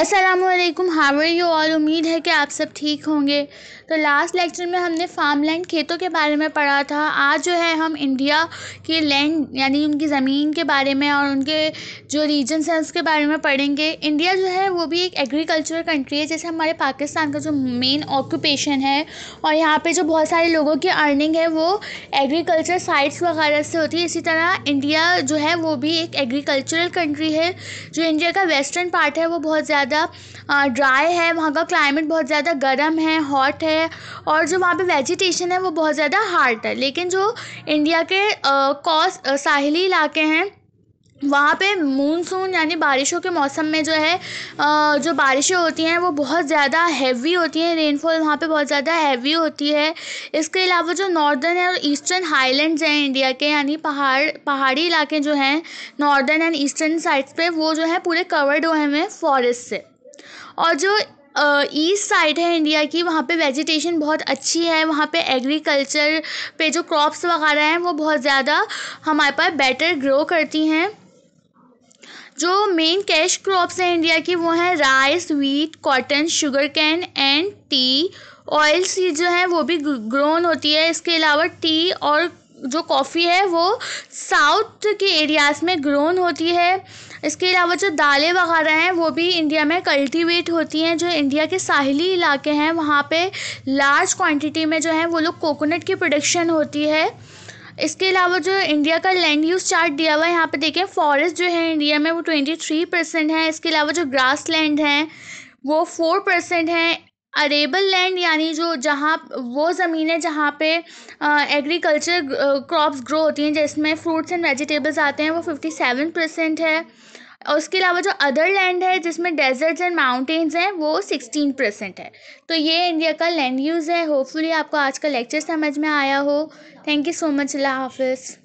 Aslam hour you all उम्मीद है कि आप सब ठीक होंगे तो लास्ट लेक्चर में हमने फार्म लैंड खेतों के बारे में पढ़ा था आज जो है हम इंडिया के लैंड यानी उनकी ज़मीन के बारे में और उनके जो रीजन्स हैं उसके बारे में पढ़ेंगे इंडिया जो है वो भी एक एग्रीकल्चरल कंट्री है जैसे हमारे पाकिस्तान का जो मेन ऑक्यूपेशन है और यहाँ पर जो बहुत सारे लोगों की अर्निंग है वो एग्रीकल्चर साइट्स वगैरह से होती है इसी तरह इंडिया जो है वो भी एक एग्रीकल्चरल कंट्री है जो इंडिया का वेस्टर्न पार्ट है वो बहुत ज़्यादा ज़्यादा ड्राई है वहाँ का क्लाइमेट बहुत ज़्यादा गर्म है हॉट है और जो वहाँ पे वेजिटेशन है वो बहुत ज़्यादा हार्ड है लेकिन जो इंडिया के कॉस साहिली इलाके हैं वहाँ पे मूनसून यानी बारिशों के मौसम में जो है जो बारिशें होती हैं वो बहुत ज़्यादा हैवी होती हैं रेनफॉल वहाँ पे बहुत ज़्यादा हैवी होती है इसके अलावा जो नॉर्दर्न और ईस्टर्न हाईलैंड हैं इंडिया के यानी पहाड़ पहाड़ी इलाके जो हैं नॉर्दर्न एंड ईस्टर्न साइड्स पे वो जो है पूरे कवर्ड हुए हैं फॉरेस्ट से और जो ईस्ट uh, साइड है इंडिया की वहाँ पे वेजिटेशन बहुत अच्छी है वहाँ पे एग्रीकल्चर पे जो क्रॉप्स वगैरह हैं वो बहुत ज़्यादा हमारे पास बेटर ग्रो करती हैं जो मेन कैश क्रॉप्स हैं इंडिया की वो हैं rice wheat cotton sugarcane and tea oils ये जो हैं वो भी ग्रोन होती है इसके अलावा टी और जो कॉफ़ी है वो साउथ के एरियाज़ में ग्रोन होती है इसके अलावा जो दालें वगैरह हैं वो भी इंडिया में कल्टीवेट होती हैं जो इंडिया के साहिली इलाके हैं वहाँ पे लार्ज क्वांटिटी में जो है वो लोग कोकोनट की प्रोडक्शन होती है इसके अलावा जो इंडिया का लैंड यूज़ चार्ट दिया हुआ है यहाँ पे देखें फॉरेस्ट जो है इंडिया में वो ट्वेंटी थ्री परसेंट है इसके अलावा जो ग्रास लैंड है वो फोर परसेंट है अरेबल लैंड यानी जो जहाँ वो ज़मीन है जहाँ पे एग्रीकल्चर क्रॉप्स ग्रो होती हैं जिसमें फ्रूट्स एंड वेजिटेबल्स आते हैं वो फिफ्टी सेवन परसेंट है उसके अलावा जो अदर लैंड है जिसमें डेजर्ट्स एंड माउंटेन्स हैं वो सिक्सटीन परसेंट है तो ये इंडिया का लैंड यूज़ है होपफुली आपको आज का लेक्चर समझ में आया हो थैंक यू सो मच अल्लाह हाफ़िज़